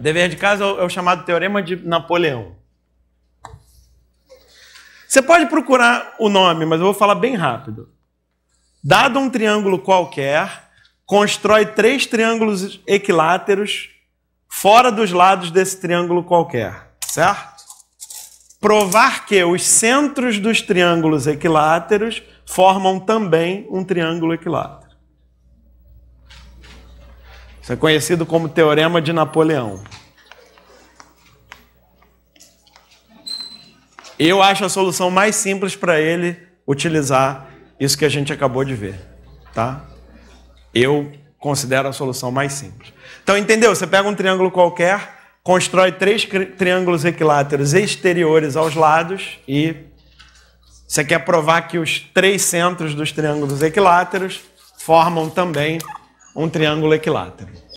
Dever de casa é, é o chamado Teorema de Napoleão. Você pode procurar o nome, mas eu vou falar bem rápido. Dado um triângulo qualquer, constrói três triângulos equiláteros fora dos lados desse triângulo qualquer, certo? Provar que os centros dos triângulos equiláteros formam também um triângulo equilátero. Isso é conhecido como Teorema de Napoleão. Eu acho a solução mais simples para ele utilizar isso que a gente acabou de ver, tá? Eu considero a solução mais simples. Então, entendeu? Você pega um triângulo qualquer, constrói três triângulos equiláteros exteriores aos lados e você quer provar que os três centros dos triângulos equiláteros formam também um triângulo equilátero.